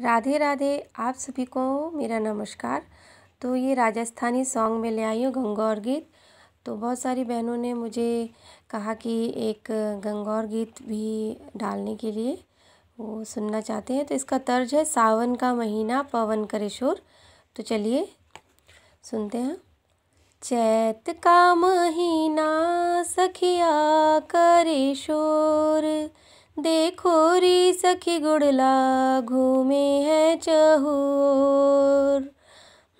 राधे राधे आप सभी को मेरा नमस्कार तो ये राजस्थानी सॉन्ग में ले आई हूँ गंगौर गीत तो बहुत सारी बहनों ने मुझे कहा कि एक गंगौर गीत भी डालने के लिए वो सुनना चाहते हैं तो इसका तर्ज है सावन का महीना पवन करेशोर तो चलिए सुनते हैं चैत का महीना सखिया करेशोर शोर देखो रे सखी गुड़ला घूमे है चहूर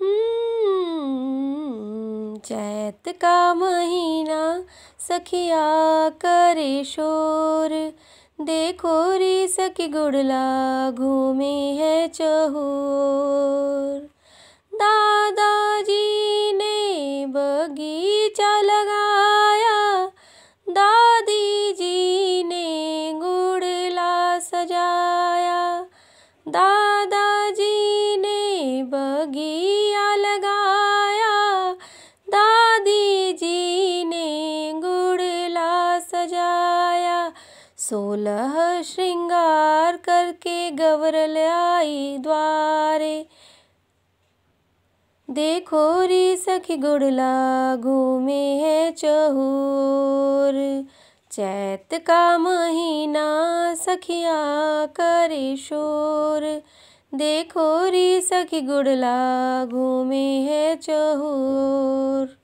हम्म, चैत का महीना सखिया करे शोर देखो रे सखी गुड़ला घूमे है चहूर दादाजी ने बगीचा लगा दादाजी ने बगिया लगाया दादी जी ने गुड़ला सजाया सोलह श्रृंगार करके गवरल आई द्वारे देखो री सखी गुड़ला घूमे है चहूर चैत का महीना सखिया करे शोर देखो री सखी गुड़ला घूमे है चहोर